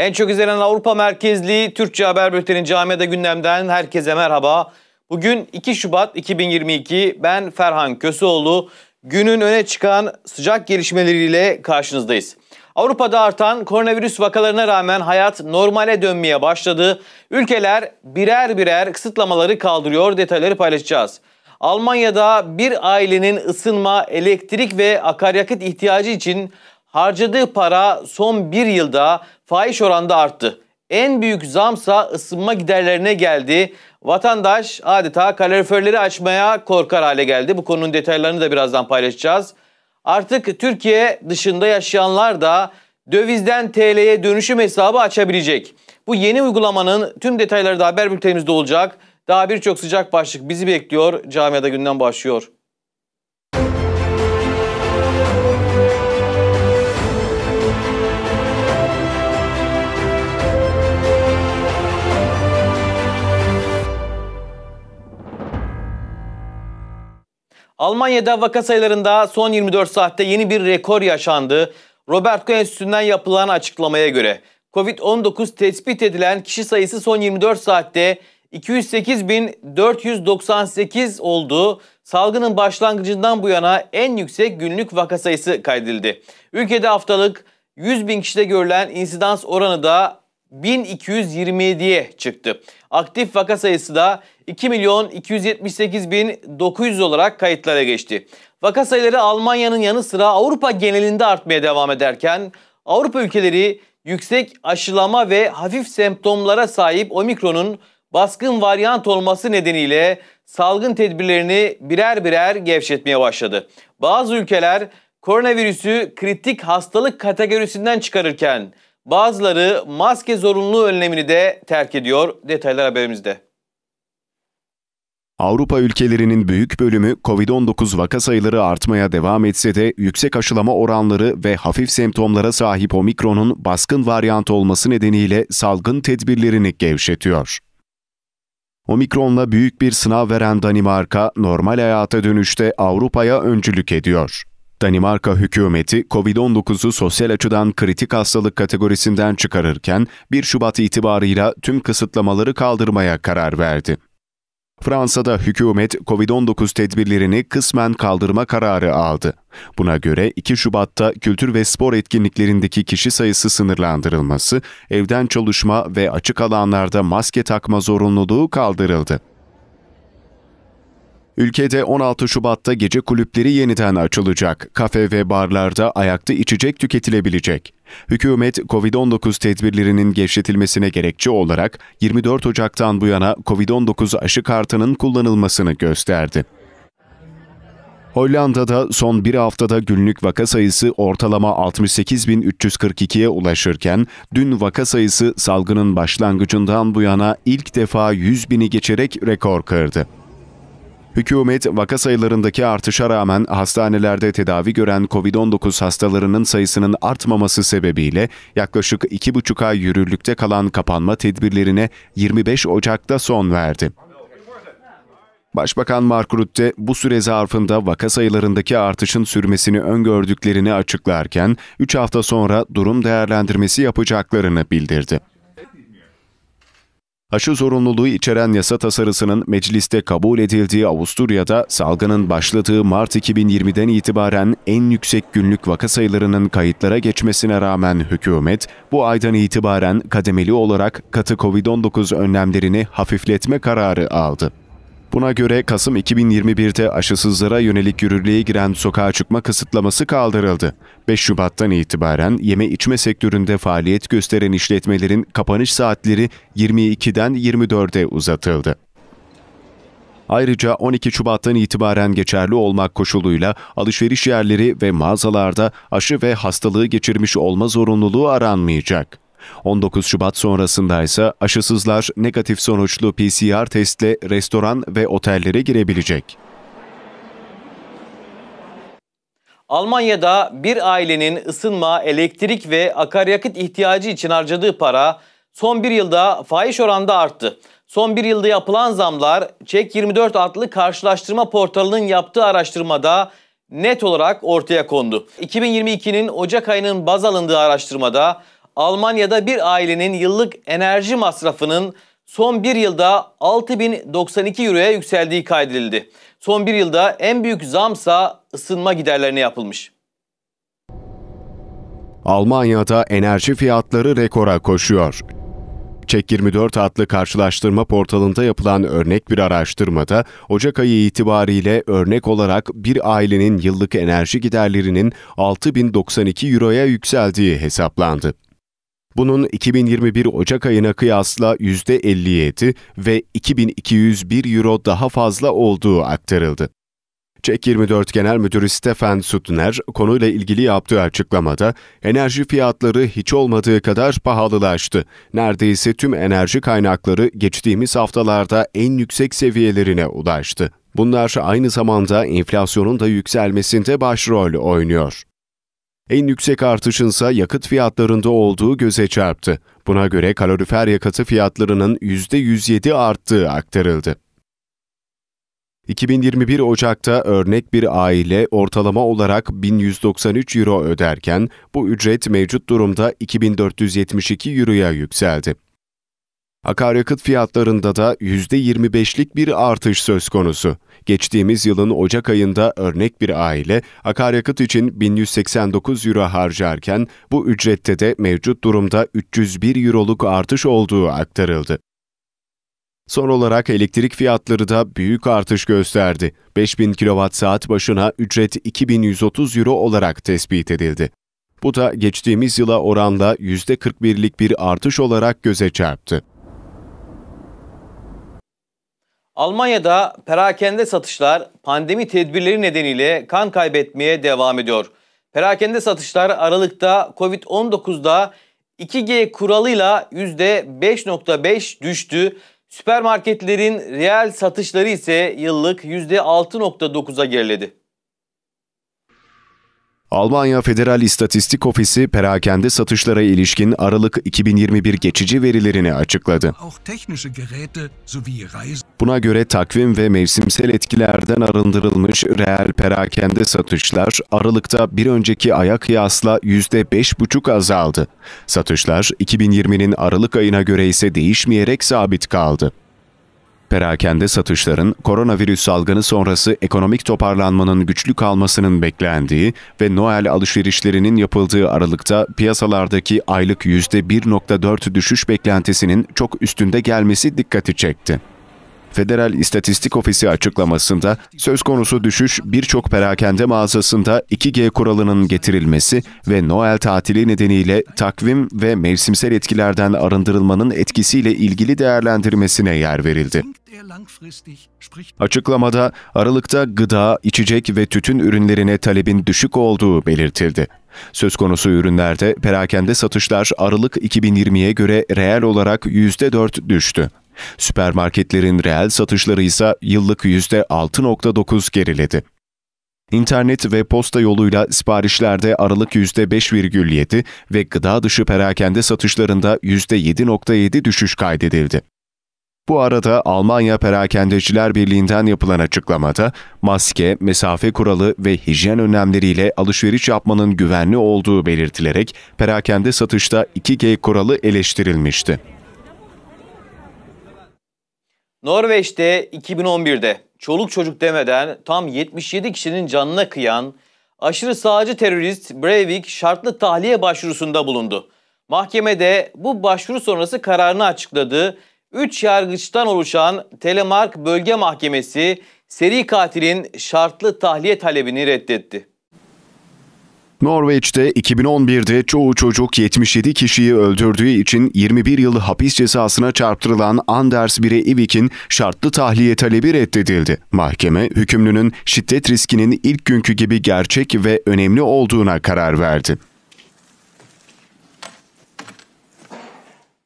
En çok izlenen Avrupa merkezli Türkçe haber bülteni Camiada Gündem'den herkese merhaba. Bugün 2 Şubat 2022 ben Ferhan Köseoğlu. Günün öne çıkan sıcak gelişmeleriyle karşınızdayız. Avrupa'da artan koronavirüs vakalarına rağmen hayat normale dönmeye başladı. Ülkeler birer birer kısıtlamaları kaldırıyor. Detayları paylaşacağız. Almanya'da bir ailenin ısınma, elektrik ve akaryakıt ihtiyacı için Harcadığı para son bir yılda faiz oranda arttı. En büyük zamsa ısınma giderlerine geldi. Vatandaş adeta kaloriferleri açmaya korkar hale geldi. Bu konunun detaylarını da birazdan paylaşacağız. Artık Türkiye dışında yaşayanlar da dövizden TL'ye dönüşüm hesabı açabilecek. Bu yeni uygulamanın tüm detayları da haber bültenimizde olacak. Daha birçok sıcak başlık bizi bekliyor. Camiada günden başlıyor. Almanya'da vaka sayılarında son 24 saatte yeni bir rekor yaşandı. Robert Koch Enstitüsü'nden yapılan açıklamaya göre COVID-19 tespit edilen kişi sayısı son 24 saatte 208.498 oldu. Salgının başlangıcından bu yana en yüksek günlük vaka sayısı kaydedildi. Ülkede haftalık 100 bin kişide görülen insidans oranı da 1227'ye çıktı. Aktif vaka sayısı da 2 milyon 278 bin 900 olarak kayıtlara geçti. Vaka sayıları Almanya'nın yanı sıra Avrupa genelinde artmaya devam ederken Avrupa ülkeleri yüksek aşılama ve hafif semptomlara sahip omikronun baskın varyant olması nedeniyle salgın tedbirlerini birer birer gevşetmeye başladı. Bazı ülkeler koronavirüsü kritik hastalık kategorisinden çıkarırken bazıları maske zorunlu önlemini de terk ediyor. Detaylar haberimizde. Avrupa ülkelerinin büyük bölümü COVID-19 vaka sayıları artmaya devam etse de yüksek aşılama oranları ve hafif semptomlara sahip omikronun baskın varyant olması nedeniyle salgın tedbirlerini gevşetiyor. Omikronla büyük bir sınav veren Danimarka, normal hayata dönüşte Avrupa'ya öncülük ediyor. Danimarka hükümeti COVID-19'u sosyal açıdan kritik hastalık kategorisinden çıkarırken 1 Şubat itibarıyla tüm kısıtlamaları kaldırmaya karar verdi. Fransa'da hükümet COVID-19 tedbirlerini kısmen kaldırma kararı aldı. Buna göre 2 Şubat'ta kültür ve spor etkinliklerindeki kişi sayısı sınırlandırılması, evden çalışma ve açık alanlarda maske takma zorunluluğu kaldırıldı. Ülkede 16 Şubat'ta gece kulüpleri yeniden açılacak. Kafe ve barlarda ayakta içecek tüketilebilecek. Hükümet COVID-19 tedbirlerinin gevşetilmesine gerekçe olarak 24 Ocak'tan bu yana COVID-19 aşı kartının kullanılmasını gösterdi. Hollanda'da son bir haftada günlük vaka sayısı ortalama 68.342'ye ulaşırken, dün vaka sayısı salgının başlangıcından bu yana ilk defa 100.000'i geçerek rekor kırdı. Hükümet vaka sayılarındaki artışa rağmen hastanelerde tedavi gören COVID-19 hastalarının sayısının artmaması sebebiyle yaklaşık 2,5 ay yürürlükte kalan kapanma tedbirlerine 25 Ocak'ta son verdi. Başbakan Mark Rutte bu süre zarfında vaka sayılarındaki artışın sürmesini öngördüklerini açıklarken 3 hafta sonra durum değerlendirmesi yapacaklarını bildirdi. Aşı zorunluluğu içeren yasa tasarısının mecliste kabul edildiği Avusturya'da salgının başladığı Mart 2020'den itibaren en yüksek günlük vaka sayılarının kayıtlara geçmesine rağmen hükümet bu aydan itibaren kademeli olarak katı COVID-19 önlemlerini hafifletme kararı aldı. Buna göre Kasım 2021'de aşısızlara yönelik yürürlüğe giren sokağa çıkma kısıtlaması kaldırıldı. 5 Şubat'tan itibaren yeme içme sektöründe faaliyet gösteren işletmelerin kapanış saatleri 22'den 24'e uzatıldı. Ayrıca 12 Şubat'tan itibaren geçerli olmak koşuluyla alışveriş yerleri ve mağazalarda aşı ve hastalığı geçirmiş olma zorunluluğu aranmayacak. 19 Şubat sonrasındaysa aşısızlar negatif sonuçlu PCR testle restoran ve otellere girebilecek. Almanya'da bir ailenin ısınma, elektrik ve akaryakıt ihtiyacı için harcadığı para son bir yılda fahiş oranda arttı. Son bir yılda yapılan zamlar Çek 24 adlı karşılaştırma portalının yaptığı araştırmada net olarak ortaya kondu. 2022'nin Ocak ayının baz alındığı araştırmada Almanya'da bir ailenin yıllık enerji masrafının son bir yılda 6092 euroya yükseldiği kaydedildi. Son bir yılda en büyük zamsa ısınma giderlerine yapılmış. Almanya'da enerji fiyatları rekora koşuyor. Çek 24 adlı karşılaştırma portalında yapılan örnek bir araştırmada Ocak ayı itibariyle örnek olarak bir ailenin yıllık enerji giderlerinin 6092 euroya yükseldiği hesaplandı. Bunun 2021 Ocak ayına kıyasla %57 ve 2201 euro daha fazla olduğu aktarıldı. Çek 24 Genel Müdürü Stefan Sutner konuyla ilgili yaptığı açıklamada enerji fiyatları hiç olmadığı kadar pahalılaştı. Neredeyse tüm enerji kaynakları geçtiğimiz haftalarda en yüksek seviyelerine ulaştı. Bunlar aynı zamanda enflasyonun da yükselmesinde başrol oynuyor. En yüksek artışın ise yakıt fiyatlarında olduğu göze çarptı. Buna göre kalorifer yakıtı fiyatlarının %107 arttığı aktarıldı. 2021 Ocak'ta örnek bir aile ortalama olarak 1193 euro öderken bu ücret mevcut durumda 2472 euroya yükseldi. Akaryakıt fiyatlarında da %25'lik bir artış söz konusu. Geçtiğimiz yılın Ocak ayında örnek bir aile akaryakıt için 1189 euro harcarken bu ücrette de mevcut durumda 301 euroluk artış olduğu aktarıldı. Son olarak elektrik fiyatları da büyük artış gösterdi. 5000 kWh başına ücret 2130 euro olarak tespit edildi. Bu da geçtiğimiz yıla oranla %41'lik bir artış olarak göze çarptı. Almanya'da perakende satışlar pandemi tedbirleri nedeniyle kan kaybetmeye devam ediyor. Perakende satışlar Aralık'ta Covid-19'da 2G kuralıyla %5.5 düştü. Süpermarketlerin reel satışları ise yıllık %6.9'a geriledi. Almanya Federal İstatistik Ofisi perakende satışlara ilişkin Aralık 2021 geçici verilerini açıkladı. Buna göre takvim ve mevsimsel etkilerden arındırılmış reel perakende satışlar Aralık'ta bir önceki aya kıyasla %5,5 azaldı. Satışlar 2020'nin Aralık ayına göre ise değişmeyerek sabit kaldı perakende satışların koronavirüs salgını sonrası ekonomik toparlanmanın güçlü kalmasının beklendiği ve Noel alışverişlerinin yapıldığı aralıkta piyasalardaki aylık %1.4 düşüş beklentisinin çok üstünde gelmesi dikkati çekti. Federal İstatistik Ofisi açıklamasında söz konusu düşüş birçok perakende mağazasında 2G kuralının getirilmesi ve Noel tatili nedeniyle takvim ve mevsimsel etkilerden arındırılmanın etkisiyle ilgili değerlendirmesine yer verildi. Açıklamada Aralık'ta gıda, içecek ve tütün ürünlerine talebin düşük olduğu belirtildi. Söz konusu ürünlerde perakende satışlar Aralık 2020'ye göre reel olarak %4 düştü. Süpermarketlerin reel satışları ise yıllık %6.9 geriledi. İnternet ve posta yoluyla siparişlerde aralık %5,7 ve gıda dışı perakende satışlarında %7.7 düşüş kaydedildi. Bu arada Almanya Perakendeciler Birliği'nden yapılan açıklamada maske, mesafe kuralı ve hijyen önlemleriyle alışveriş yapmanın güvenli olduğu belirtilerek perakende satışta 2G kuralı eleştirilmişti. Norveç'te 2011'de çoluk çocuk demeden tam 77 kişinin canına kıyan aşırı sağcı terörist Breivik şartlı tahliye başvurusunda bulundu. Mahkemede bu başvuru sonrası kararını açıkladı. 3 yargıçtan oluşan Telemark Bölge Mahkemesi seri katilin şartlı tahliye talebini reddetti. Norveç'te 2011'de çoğu çocuk 77 kişiyi öldürdüğü için 21 yıl hapis cezasına çarptırılan Anders Bire şartlı tahliye talebi reddedildi. Mahkeme hükümlünün şiddet riskinin ilk günkü gibi gerçek ve önemli olduğuna karar verdi.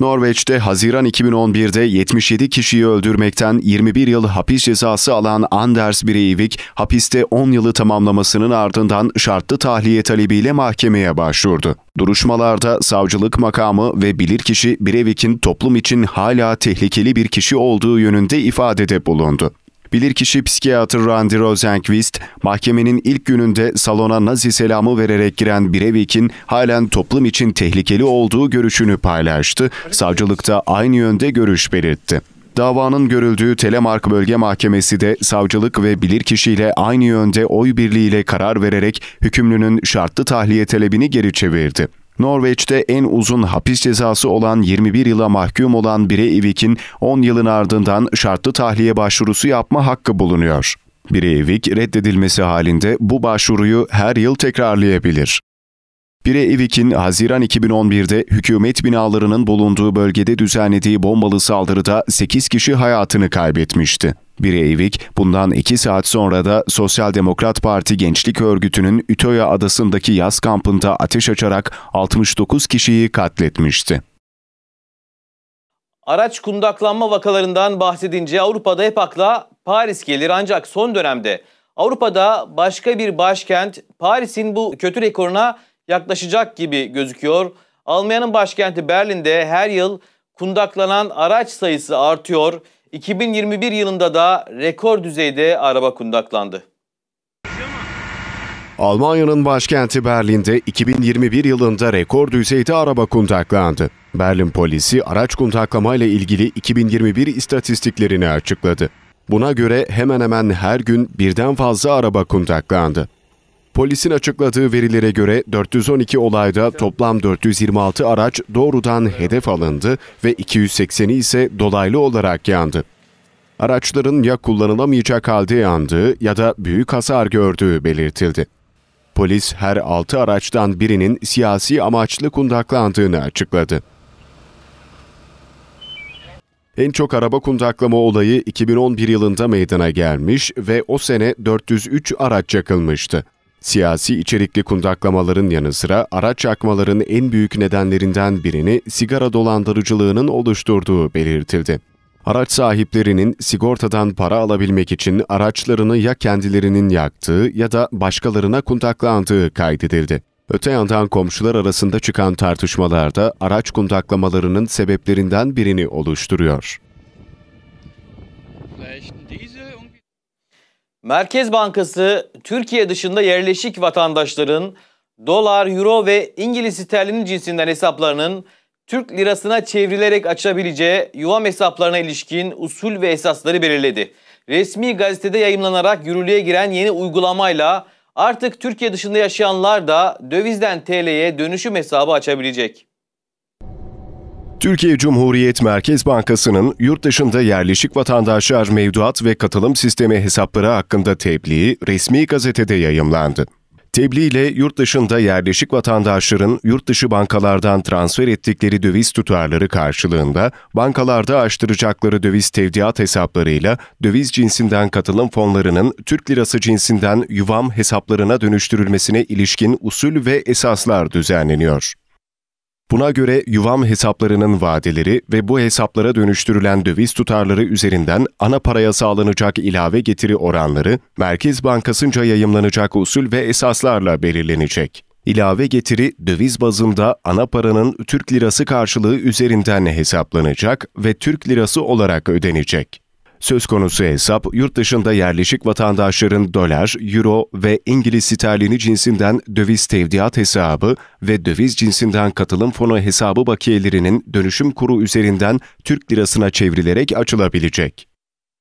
Norveç'te Haziran 2011'de 77 kişiyi öldürmekten 21 yıl hapis cezası alan Anders Breivik, hapiste 10 yılı tamamlamasının ardından şartlı tahliye talebiyle mahkemeye başvurdu. Duruşmalarda savcılık makamı ve bilirkişi Breivik'in toplum için hala tehlikeli bir kişi olduğu yönünde ifadede bulundu. Bilirkişi psikiyatr Randy Rosenquist, mahkemenin ilk gününde salona nazi selamı vererek giren Breivik'in halen toplum için tehlikeli olduğu görüşünü paylaştı. Savcılıkta aynı yönde görüş belirtti. Davanın görüldüğü Telemark Bölge Mahkemesi de savcılık ve bilirkişiyle aynı yönde oy birliğiyle karar vererek hükümlünün şartlı tahliye talebini geri çevirdi. Norveç'te en uzun hapis cezası olan 21 yıla mahkum olan Breivik'in 10 yılın ardından şartlı tahliye başvurusu yapma hakkı bulunuyor. Breivik reddedilmesi halinde bu başvuruyu her yıl tekrarlayabilir. Breivik'in Haziran 2011'de hükümet binalarının bulunduğu bölgede düzenlediği bombalı saldırıda 8 kişi hayatını kaybetmişti. Breivik bundan iki saat sonra da Sosyal Demokrat Parti Gençlik Örgütü'nün Ütöya adasındaki yaz kampında ateş açarak 69 kişiyi katletmişti. Araç kundaklanma vakalarından bahsedince Avrupa'da hep akla Paris gelir ancak son dönemde Avrupa'da başka bir başkent Paris'in bu kötü rekoruna yaklaşacak gibi gözüküyor. Almanya'nın başkenti Berlin'de her yıl kundaklanan araç sayısı artıyor. 2021 yılında da rekor düzeyde araba kundaklandı. Almanya'nın başkenti Berlin'de 2021 yılında rekor düzeyde araba kundaklandı. Berlin polisi araç kundaklamayla ilgili 2021 istatistiklerini açıkladı. Buna göre hemen hemen her gün birden fazla araba kundaklandı. Polisin açıkladığı verilere göre 412 olayda toplam 426 araç doğrudan hedef alındı ve 280'i ise dolaylı olarak yandı. Araçların ya kullanılamayacak halde yandığı ya da büyük hasar gördüğü belirtildi. Polis her 6 araçtan birinin siyasi amaçlı kundaklandığını açıkladı. En çok araba kundaklama olayı 2011 yılında meydana gelmiş ve o sene 403 araç yakılmıştı. Siyasi içerikli kundaklamaların yanı sıra araç yakmaların en büyük nedenlerinden birini sigara dolandırıcılığının oluşturduğu belirtildi. Araç sahiplerinin sigortadan para alabilmek için araçlarını ya kendilerinin yaktığı ya da başkalarına kundaklandığı kaydedildi. Öte yandan komşular arasında çıkan tartışmalarda araç kundaklamalarının sebeplerinden birini oluşturuyor. Merkez Bankası Türkiye dışında yerleşik vatandaşların dolar, euro ve İngiliz sterlini cinsinden hesaplarının Türk lirasına çevrilerek açabileceği yuvam hesaplarına ilişkin usul ve esasları belirledi. Resmi gazetede yayımlanarak yürürlüğe giren yeni uygulamayla artık Türkiye dışında yaşayanlar da dövizden TL'ye dönüşüm hesabı açabilecek. Türkiye Cumhuriyet Merkez Bankası'nın yurt dışında yerleşik vatandaşlar mevduat ve katılım sistemi hesapları hakkında tebliği resmi gazetede yayımlandı. Tebliğ ile yurt dışında yerleşik vatandaşların yurt dışı bankalardan transfer ettikleri döviz tutarları karşılığında bankalarda açtıracakları döviz tevdiat hesaplarıyla döviz cinsinden katılım fonlarının Türk lirası cinsinden yuvam hesaplarına dönüştürülmesine ilişkin usul ve esaslar düzenleniyor. Buna göre yuvam hesaplarının vadeleri ve bu hesaplara dönüştürülen döviz tutarları üzerinden ana paraya sağlanacak ilave getiri oranları, Merkez Bankası'nca yayımlanacak usul ve esaslarla belirlenecek. İlave getiri döviz bazında ana paranın Türk lirası karşılığı üzerinden hesaplanacak ve Türk lirası olarak ödenecek. Söz konusu hesap, yurt dışında yerleşik vatandaşların dolar, euro ve İngiliz sterlini cinsinden döviz tevdiat hesabı ve döviz cinsinden katılım fonu hesabı bakiyelerinin dönüşüm kuru üzerinden Türk lirasına çevrilerek açılabilecek.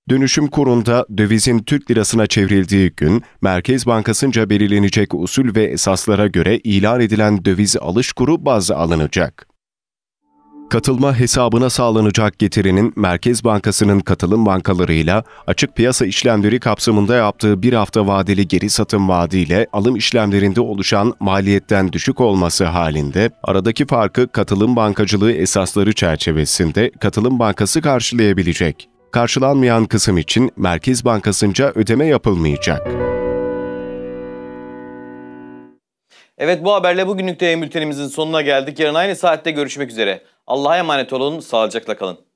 Dönüşüm kurunda dövizin Türk lirasına çevrildiği gün, Merkez Bankası'nca belirlenecek usul ve esaslara göre ilan edilen döviz alış kuru baz alınacak. Katılma hesabına sağlanacak getirinin Merkez Bankası'nın katılım bankalarıyla açık piyasa işlemleri kapsamında yaptığı bir hafta vadeli geri satım vaadiyle alım işlemlerinde oluşan maliyetten düşük olması halinde aradaki farkı katılım bankacılığı esasları çerçevesinde katılım bankası karşılayabilecek. Karşılanmayan kısım için Merkez Bankası'nca ödeme yapılmayacak. Evet bu haberle bugünlük de bültenimizin sonuna geldik. Yarın aynı saatte görüşmek üzere. Allah'a emanet olun, sağlıcakla kalın.